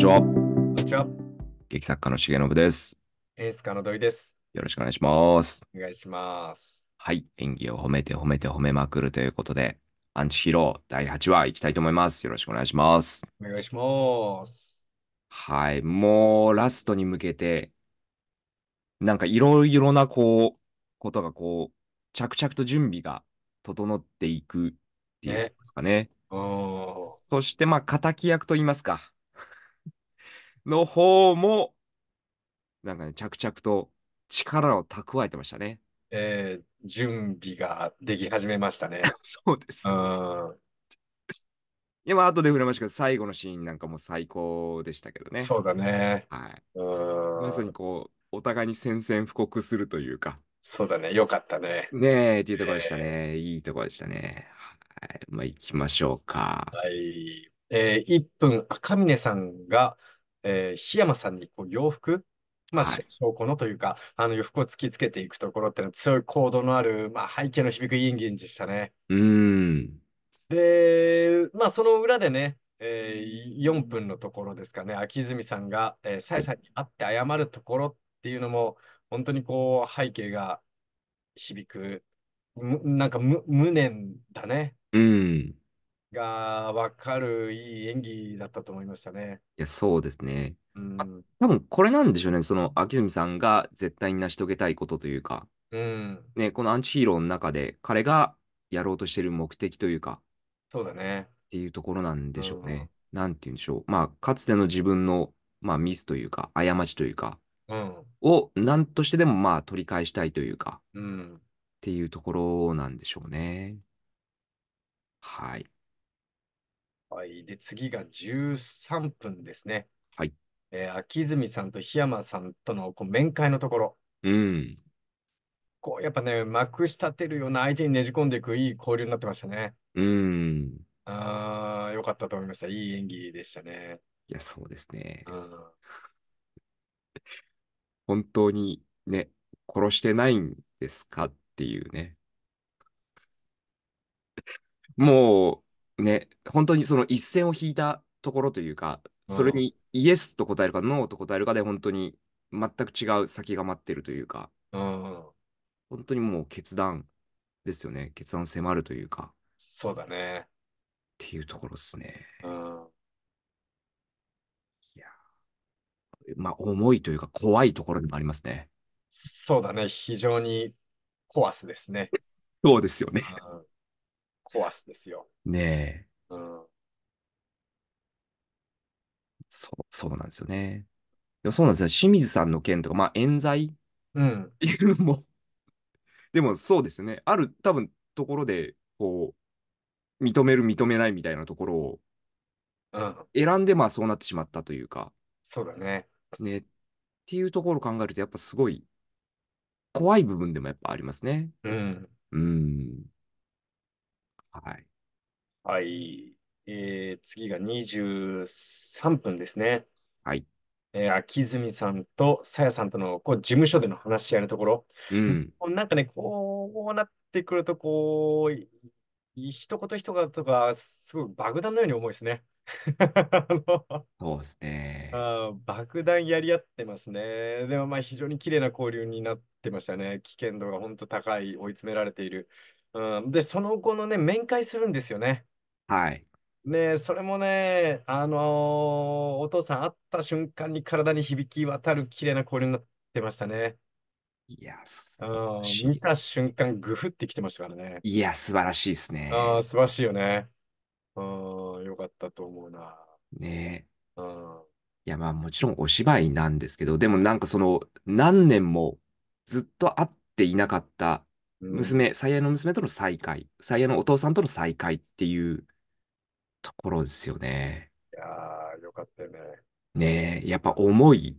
ちは。こんにちは。劇作家の重信です。演ス家の土井です。よろしくお願いします。お願いします。はい。演技を褒めて褒めて褒めまくるということで、アンチヒーロー第8話いきたいと思います。よろしくお願いします。お願いします。はい。もうラストに向けて、なんかいろいろなこう、ことがこう、着々と準備が整っていくっていうんですかね。ねそしてまあ、敵役と言いますか。の方も、なんかね、着々と力を蓄えてましたね。えー、準備ができ始めましたね。そうです、ね。いや、後で触れましたけど、最後のシーンなんかも最高でしたけどね。そうだね。はい。うんまさにこう、お互いに宣戦布告するというか。そうだね、よかったね。ねえ、っていうところでしたね。えー、いいところでしたね。はい。まあ、行きましょうか。はい。えー、1分、赤嶺さんが、えー、檜山さんにこう洋服、まあ、証拠のというか、あの洋服を突きつけていくところっていうのは強い行動のある、まあ、背景の響くいい演技でしたね。うん。で、まあ、その裏でね、えー、4分のところですかね、秋泉さんが、えー、サイさんに会って謝るところっていうのも、本当にこう、背景が響く、むなんか無無念だね。うん。が分かるいい演技だったと思いましたね。いや、そうですね。うん、多分これなんでしょうね、その秋澄さんが絶対に成し遂げたいことというか、うんね、このアンチヒーローの中で彼がやろうとしている目的というか、そうだね。っていうところなんでしょうね。うん、なんて言うんでしょう。まあ、かつての自分の、まあ、ミスというか、過ちというか、うん、を何としてでもまあ取り返したいというか、うん、っていうところなんでしょうね。はい。はい。で、次が13分ですね。はい。えー、秋住さんと檜山さんとのこう面会のところ。うん。こう、やっぱね、まくし立てるような相手にねじ込んでいくいい交流になってましたね。うん。ああ、よかったと思いました。いい演技でしたね。いや、そうですね。本当にね、殺してないんですかっていうね。もう、ね、本当にその一線を引いたところというか、それにイエスと答えるか、ノーと答えるかで、本当に全く違う先が待ってるというか、本当にもう決断ですよね。決断迫るというか。そうだね。っていうところですね。いや、まあ、重いというか、怖いところにもありますね。そうだね。非常に怖すですね。そうですよね。壊すですよ。ねえ。うん。そう、そうなんですよね。でもそうなんですよ。清水さんの件とか、まあ、冤罪っうん。ていうのも でもそうですね。ある、多分ところで、こう、認める、認めないみたいなところをうん。選んで、まあ、そうなってしまったというか、そうだね。ね、っていうところを考えると、やっぱすごい怖い部分でもやっぱありますね。うん。うん。はい。はい。えー、次が23分ですね。はい。えー、秋住さんとさやさんとのこう事務所での話し合いのところ、うん。なんかね、こうなってくると、こう、一言一言とか、すごい爆弾のように重いで すね。あのそうですね。あ爆弾やり合ってますね。でもまあ非常に綺麗な交流になってましたね。危険度が本当高い、追い詰められているで、その後のね、面会するんですよね。はい。ね、それもね、あのーお父さん会った瞬間に体に響き渡る綺麗な氷になってましたね。いや、素晴らん、だ見た瞬間、グフってきてましたからね。いや、素晴らしいですあ、ね。素晴らしいよね。よかったと思うな。ねえ。いや、まあもちろんお芝居なんですけど、でもなんかその何年もずっと会っていなかった娘、最愛の娘との再会、最愛のお父さんとの再会っていうところですよね。いやー、よかったよね。ねえ、やっぱ重い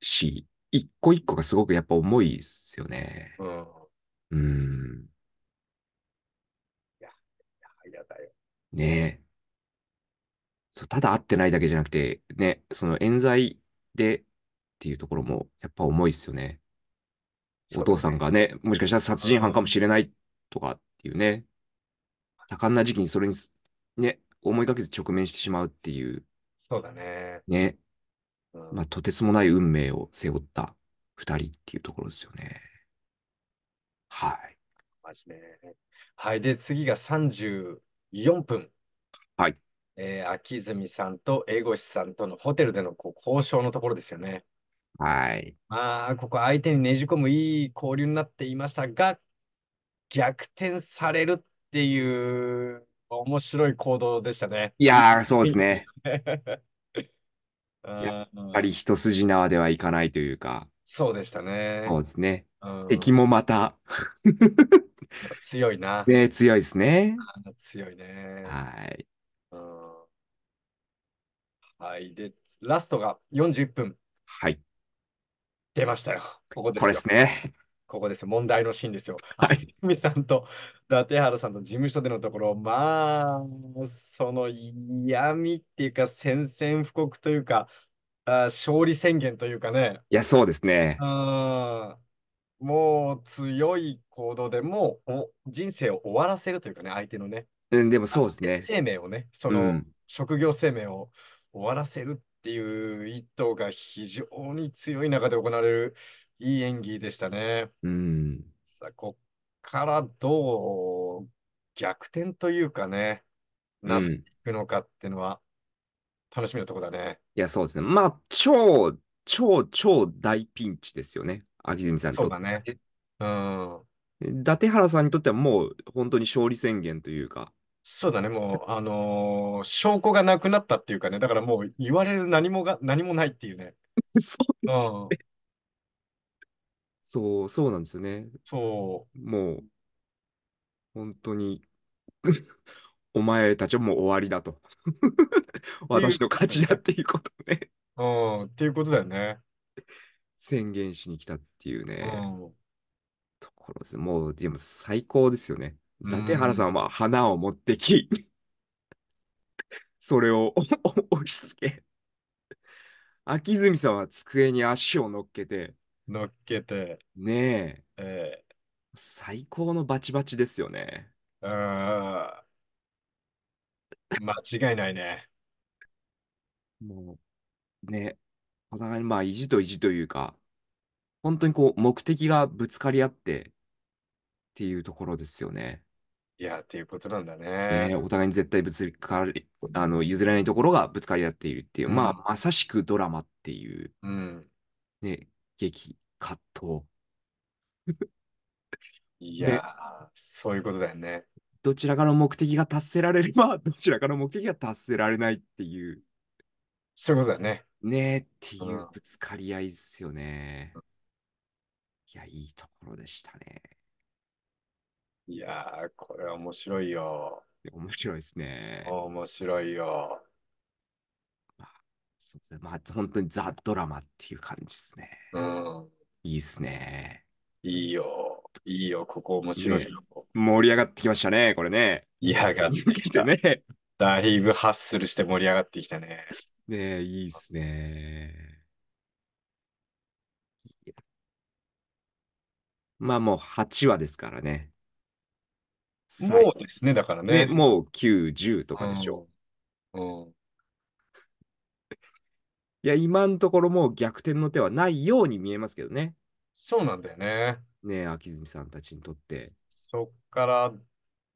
し、一個一個がすごくやっぱ重いですよね。うん。うん。いや、いやだよ。ねえ。そう、ただ会ってないだけじゃなくて、ね、その冤罪でっていうところもやっぱ重いですよね。お父さんがね、もしかしたら殺人犯かもしれないとかっていうね、多感な時期にそれにね、思いがけず直面してしまうっていう、そうだね。ね、うん、まあ、とてつもない運命を背負った二人っていうところですよね。はい。マジね。はい。で、次が34分。はい。えー、秋澄さんと江越さんとのホテルでのこう交渉のところですよね。はい。まあ、ここ相手にねじ込むいい交流になっていましたが、逆転されるっていう面白い行動でしたね。いやー、そうですね。やっぱり一筋縄ではいかないというか、そうでしたね。そうですね。敵もまた、強いな。ね、強いですね。強いね。はい。はい。で、ラストが41分。はい。出ましたよ。ここですこれですね。ここです。問題のシーンですよ。はい。みさんと伊達原さんと事務所でのところ、まあ、その嫌味っていうか、宣戦布告というか、あ勝利宣言というかね。いや、そうですね。うんもう強い行動でも人生を終わらせるというかね、相手のね。うん、でもそうですね。生命をね、その、職業生命を終わらせるっていう意図が非常に強い中で行われるいい演技でしたね。うん、さあこっからどう逆転というかね、なっていくのかっていうのは楽しみなとこだね。いや、そうですね。まあ、超、超、超大ピンチですよね。秋住さんにとって。そうだね。うん。伊達原さんにとってはもう本当に勝利宣言というか。そうだね、もう、あのー証拠がなくなったっていうかね、だからもう言われる何もが、何もないっていうね。そうです。ん、そう、そうなんですよね。そう。もう、本当に お前たちはもう終わりだと。私の勝ちだっていうことね、う、うん、っていうことだよね。宣言しに来たっていううね、ん、ところです。もう、でも最高ですよね。竹原さんは花を持ってき、それを 押し付け、秋住さんは机に足を乗っけて、乗っけて、ねえ、ええ、最高のバチバチですよね。間違いないね。もう、ね、お互いにまあ意地と意地というか、本当にこう目的がぶつかり合ってっていうところですよね。いや、っていうことなんだね。ね、お互いに絶対ぶつかりあの譲れないところがぶつかり合っているっていう、うんまあ、まさしくドラマっていう、うん。ね、劇、葛藤、いやねそういうことだよね。どちらかの目的が達せられれば、どちらかの目的が達せられないっていう、そういうことだよね。ね、っていうぶつかり合いっすよね。いや、いいところでしたね。いやー、これは面白いよ。面白いですね。面白いよ。そうですね。まあ、本当にザ・ドラマっていう感じですね。うん。いいですね。いいよ。いいよ。ここ面白いよ。盛り上がってきましたね、これね。いやがってきた。ね。だいぶハッスルして盛り上がってきたね。ねえ、いいですね。まあもう8話ですからね。もうですね、だからね。もう9、10とかでしょ。うん。いや、今のところもう逆転の手はないように見えますけどね。そうなんだよね。ね秋澄さんたちにとって。そっから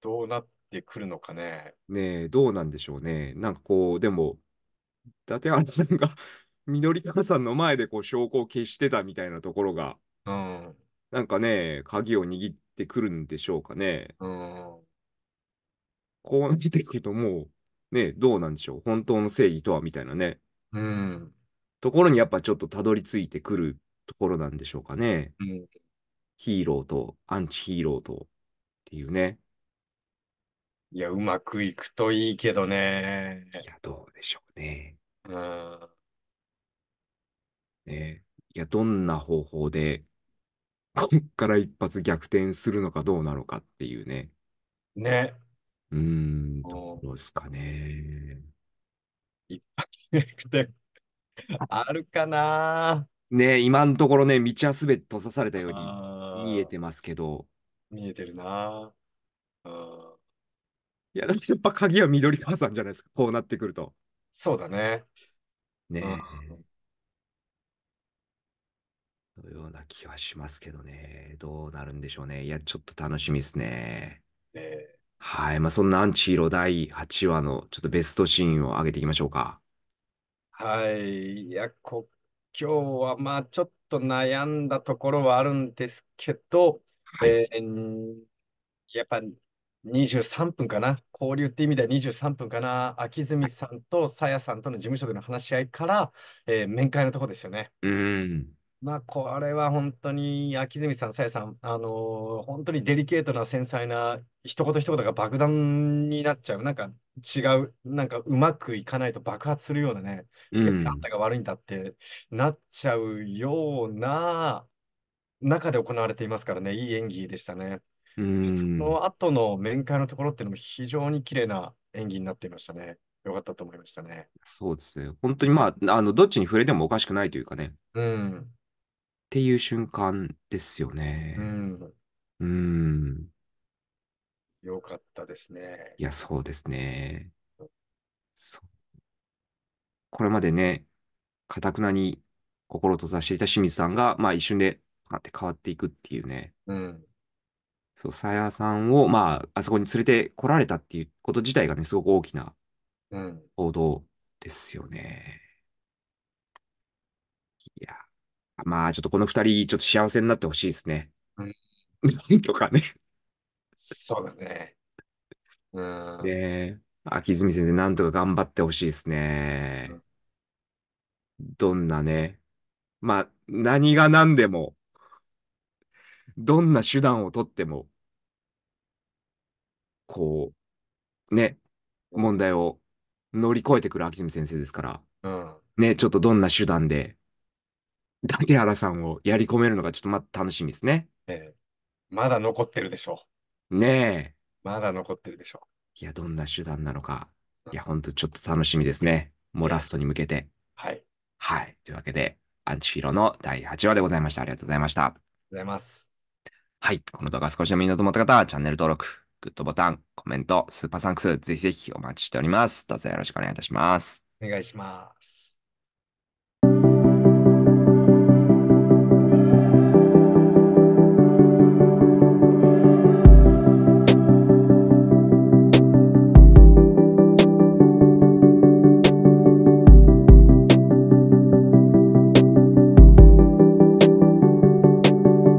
どうなってくるのかね。ねどうなんでしょうね。なんかこう、でも、伊達原さんが 緑川さんの前でこう証拠を消してたみたいなところが、うん、なんかね、鍵を握ってくるんでしょうかね。うん、こうなってくるともう、ね、どうなんでしょう。本当の正義とはみたいなね。うん、ところにやっぱちょっとたどり着いてくるところなんでしょうかね。うん、ヒーローとアンチヒーローとっていうね。いや、うまくいくといいけどね。いや、どうでしょうね。うん。ねいや、どんな方法でこっから一発逆転するのかどうなのかっていうね。ね。うーん、どうですかね。一発逆転、あるかなね今のところね、道はすべて閉ざされたように見えてますけど。見えてるなあいや、やっぱ鍵は緑川さんじゃないですか、こうなってくると。そうだね。ねえ。うんのような気はしますけどね。どうなるんでしょうね。いや、ちょっと楽しみですね。ねはい。まあ、そんなアンチヒーロー第8話のちょっとベストシーンを上げていきましょうか。はい。いや、こ今日はまあちょっと悩んだところはあるんですけど、はい、えー、やっぱ23分かな、交流って意味では23分かな、秋住さんとさやさんとの事務所での話し合いから、えー、面会のとこですよね。うん。まあ、これは本当に、秋澄さん、さやさん、あのー本当にデリケートな繊細な一言一言が爆弾になっちゃう。なんか違う、なんかうまくいかないと爆発するようなね、うんあんたが悪いんだってなっちゃうような中で行われていますからね、いい演技でしたね。うんその後の面会のところっていうのも非常に綺麗な演技になっていましたね。よかったと思いましたね。そうですね。本当にまあ、あのどっちに触れてもおかしくないというかね。うん。っていう瞬間ですよね。うん。うん。よかったですね。いや、そうですね。そう。これまでね、かたくなに心とざしていた清水さんが、まあ一瞬で、あって変わっていくっていうね。うん。そう、さやさんを、まあ、あそこに連れてこられたっていうこと自体がね、すごく大きなうん。ですよね。まあ、ちょっとこの二人、ちょっと幸せになってほしいですね。うん、とかね。そうだね。うん。え。秋澄先生、なんとか頑張ってほしいですね。どんなね、まあ、何が何でも、どんな手段をとっても、こう、ね、問題を乗り越えてくる秋澄先生ですから、うん。ね、ちょっとどんな手段で竹原さんをやり込めるのがちょっとまた楽しみですね。ええまだ残ってるでしょねえ。まだ残ってるでしょいや、どんな手段なのか。いや、ほんとちょっと楽しみですね。もうラストに向けて。はい。はい。というわけで、アンチヒーローの第8話でございました。ありがとうございました。ございます。はい。この動画少しでもいいなと思った方は、チャンネル登録、グッドボタン、コメント、スーパーサンクス、ぜひぜひお待ちしております。どうぞよろしくお願いいたします。お願いします。